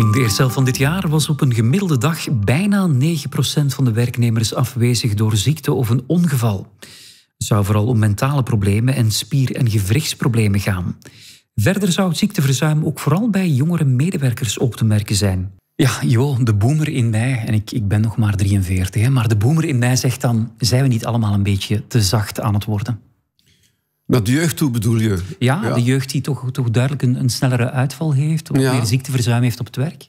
In de eerste helft van dit jaar was op een gemiddelde dag bijna 9% van de werknemers afwezig door ziekte of een ongeval. Het zou vooral om mentale problemen en spier- en gewrichtsproblemen gaan. Verder zou het ziekteverzuim ook vooral bij jongere medewerkers op te merken zijn. Ja, joh, de boomer in mij, en ik, ik ben nog maar 43, hè, maar de boomer in mij zegt dan, zijn we niet allemaal een beetje te zacht aan het worden? Naar de jeugd toe bedoel je? Ja, de jeugd die toch, toch duidelijk een, een snellere uitval heeft, of meer ziekteverzuim heeft op het werk.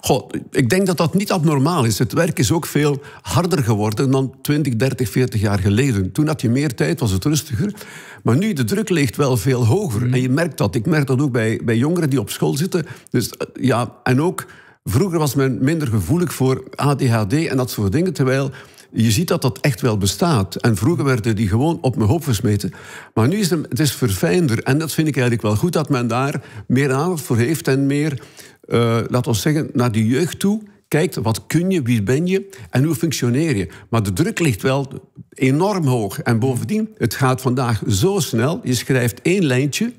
Goh, ik denk dat dat niet abnormaal is. Het werk is ook veel harder geworden dan 20, 30, 40 jaar geleden. Toen had je meer tijd, was het rustiger. Maar nu, de druk ligt wel veel hoger. Mm. En je merkt dat. Ik merk dat ook bij, bij jongeren die op school zitten. Dus, eh, ja, en ook, vroeger was men minder gevoelig voor ADHD en dat soort dingen. Terwijl je ziet dat dat echt wel bestaat. En vroeger werden die gewoon op mijn hoofd gesmeten. Maar nu is het, het is verfijnder. En dat vind ik eigenlijk wel goed, dat men daar meer aandacht voor heeft en meer, uh, eh, laten we zeggen, naar de jeugd toe kijkt. Wat kun je, wie ben je en hoe functioneer je? Maar de druk ligt wel enorm hoog. En bovendien, het gaat vandaag zo snel. Je schrijft één lijntje.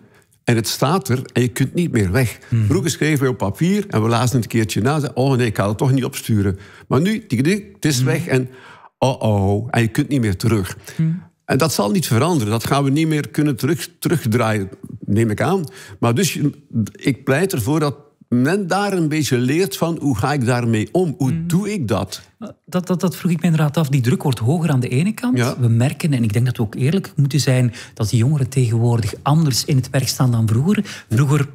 En het staat er en je kunt niet meer weg. Hmm. Vroeger schreven we op papier en we lazen het een keertje na. Oh nee, ik ga het toch niet opsturen. Maar nu, het is hmm. weg en oh-oh, en je kunt niet meer terug. Hmm. En dat zal niet veranderen. Dat gaan we niet meer kunnen terug, terugdraaien, neem ik aan. Maar dus, ik pleit ervoor dat men daar een beetje leert van hoe ga ik daarmee om? Hoe hmm. doe ik dat? Dat, dat? dat vroeg ik me inderdaad af. Die druk wordt hoger aan de ene kant. We merken, en ik denk dat we ook eerlijk moeten zijn, dat die jongeren tegenwoordig anders in het werk staan dan vroeger. Vroeger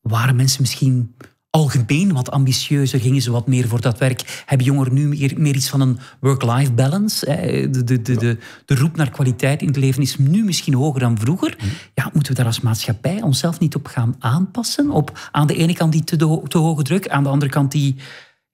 waren mensen misschien algemeen wat ambitieuzer, gingen ze wat meer voor dat werk. Hebben jongeren nu meer, meer iets van een work-life balance? De, de, de, de, de, roep naar kwaliteit in het leven is nu misschien hoger dan vroeger. Mhm. Ja, moeten we daar als maatschappij onszelf niet op gaan aanpassen? Op aan de ene kant die te hoge druk, aan de andere kant die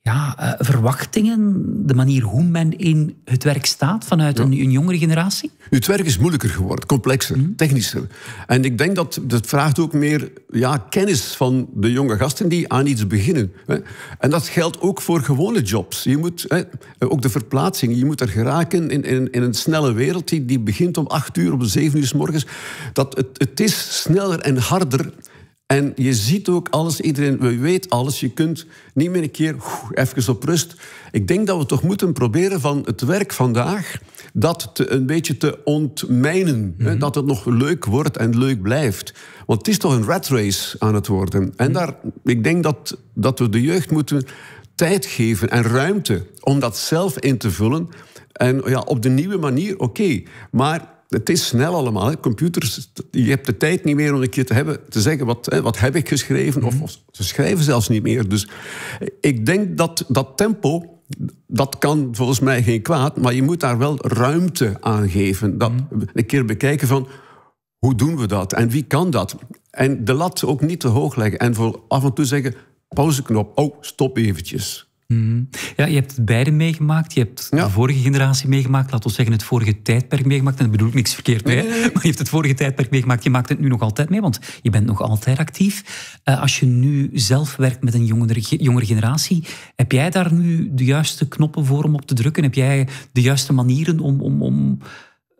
ja, eh, verwachtingen, de manier hoe men in het werk staat vanuit een, jongere generatie? Het werk is moeilijker geworden, complexer, mhm. technischer. En ik denk dat dat vraagt ook meer ja, kennis van de jonge gasten die aan iets beginnen. Hè. En dat geldt ook voor gewone jobs. Je moet, hè, ook de verplaatsing, je moet er geraken in, in, in, een snelle wereld die, die begint om acht uur, om zeven uur s morgens. Dat het, het is sneller en harder en je ziet ook alles, iedereen weet alles. Je kunt niet meer een keer even op rust. Ik denk dat we toch moeten proberen van het werk vandaag dat te, een beetje te ontmijnen. Mhm. dat het nog leuk wordt en leuk blijft. Want het is toch een rat race aan het worden. En mhm. daar, ik denk dat, dat we de jeugd moeten tijd geven en ruimte om dat zelf in te vullen. En ja, op de nieuwe manier, oké. Maar het is snel allemaal. Hè. Computers, je hebt de tijd niet meer om een keer te, hebben, te zeggen wat, hè, wat heb ik geschreven. Of, mhm. of, ze schrijven zelfs niet meer. Dus ik denk dat dat tempo, dat kan volgens mij geen kwaad. Maar je moet daar wel ruimte aan geven. Dat, mhm. Een keer bekijken van hoe doen we dat en wie kan dat. En de lat ook niet te hoog leggen. En voor af en toe zeggen, pauzeknop, oh, stop eventjes. Mhm. Ja, je hebt beide meegemaakt. Je hebt de vorige generatie meegemaakt, laten we zeggen het vorige tijdperk meegemaakt. En daar bedoel ik niks verkeerd mee, maar je hebt het vorige tijdperk meegemaakt. Je maakt het nu nog altijd mee, want je bent nog altijd actief. Eh, als je nu zelf werkt met een jongere, jongere generatie, heb jij daar nu de juiste knoppen voor om op te drukken? Heb jij de juiste manieren om, om, om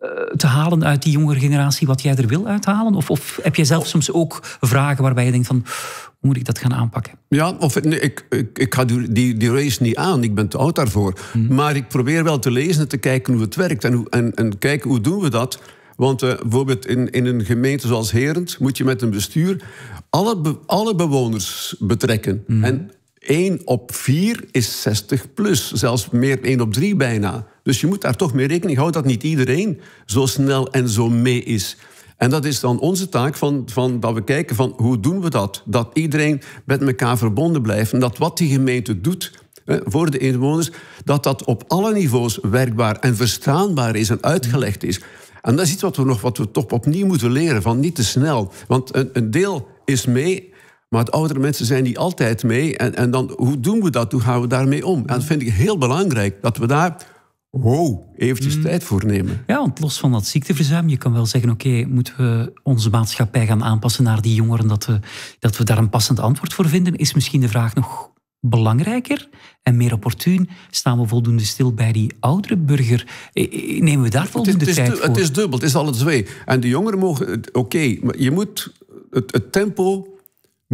eh, te halen uit die jongere generatie wat jij er wil uithalen? Of, of heb jij zelf oh. soms ook vragen waarbij je denkt van hoe moet ik dat gaan aanpakken? Ja, of ik, ik, ik, ga die, die race niet aan, ik ben te oud daarvoor. Hmm. Maar ik probeer wel te lezen en te kijken hoe het werkt en, en, en kijken hoe doen we dat. Want eh, bijvoorbeeld in, in een gemeente zoals Herend moet je met een bestuur alle, alle bewoners betrekken. Hmm. En één op vier is 60 plus, zelfs meer één op drie bijna. Dus je moet daar toch mee rekening houden dat niet iedereen zo snel en zo mee is. En dat is dan onze taak, van, van, dat we kijken van hoe doen we dat? Dat iedereen met elkaar verbonden blijft. En dat wat die gemeente doet voor de inwoners, dat dat op alle niveaus werkbaar en verstaanbaar is en uitgelegd is. En dat is iets wat we, nog, wat we toch opnieuw moeten leren, van niet te snel. Want een, een deel is mee, maar de oudere mensen zijn niet altijd mee. En, en dan, hoe doen we dat? Hoe gaan we daarmee om? En dat vind ik heel belangrijk, dat we daar wow, eventjes mm. tijd voor nemen. Ja, want los van dat ziekteverzuim, je kan wel zeggen, oké, moeten we onze maatschappij gaan aanpassen naar die jongeren, dat we, dat we daar een passend antwoord voor vinden, is misschien de vraag nog belangrijker en meer opportun? Staan we voldoende stil bij die oudere burger? Nemen we daar voldoende tijd het is, voor? Het is dubbel, het is alle twee. En de jongeren mogen... Oké, maar je moet het tempo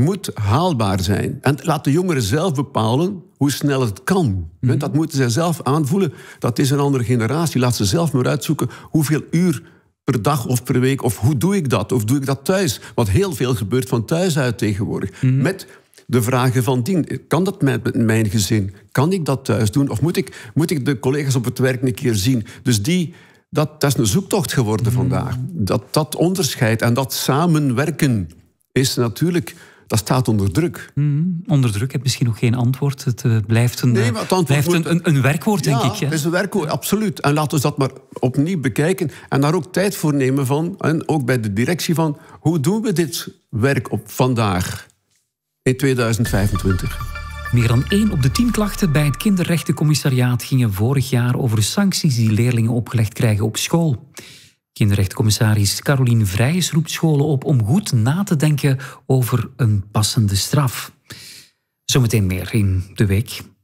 moet haalbaar zijn. En laat de jongeren zelf bepalen hoe snel het kan. Mhm. Dat moeten zij zelf aanvoelen. Dat is een andere generatie. Laat ze zelf maar uitzoeken hoeveel uur per dag of per week... of hoe doe ik dat, of doe ik dat thuis? Want heel veel gebeurt van thuis uit tegenwoordig. Mhm. Met de vragen van dien. Kan dat met mijn gezin? Kan ik dat thuis doen? Of moet ik, moet ik de collega's op het werk een keer zien? Dus die... Dat, is een zoektocht geworden mhm. vandaag. Dat, dat onderscheid en dat samenwerken is natuurlijk dat staat onder druk. Hmm, onder druk heb misschien nog geen antwoord. Het eh, blijft een, nee, eh, het blijft een, een, werkwoord, denk ik. Ja. is een werkwoord, absoluut. En laten we dat maar opnieuw bekijken. En daar ook tijd voor nemen van. En ook bij de directie van. Hoe doen we dit werk op vandaag in 2025? Meer dan 1 op de 10 klachten bij het kinderrechtencommissariaat gingen vorig jaar over sancties die leerlingen opgelegd krijgen op school. Kinderrechtcommissaris Carolien Vrijes roept scholen op om goed na te denken over een passende straf. Zometeen meer in de week.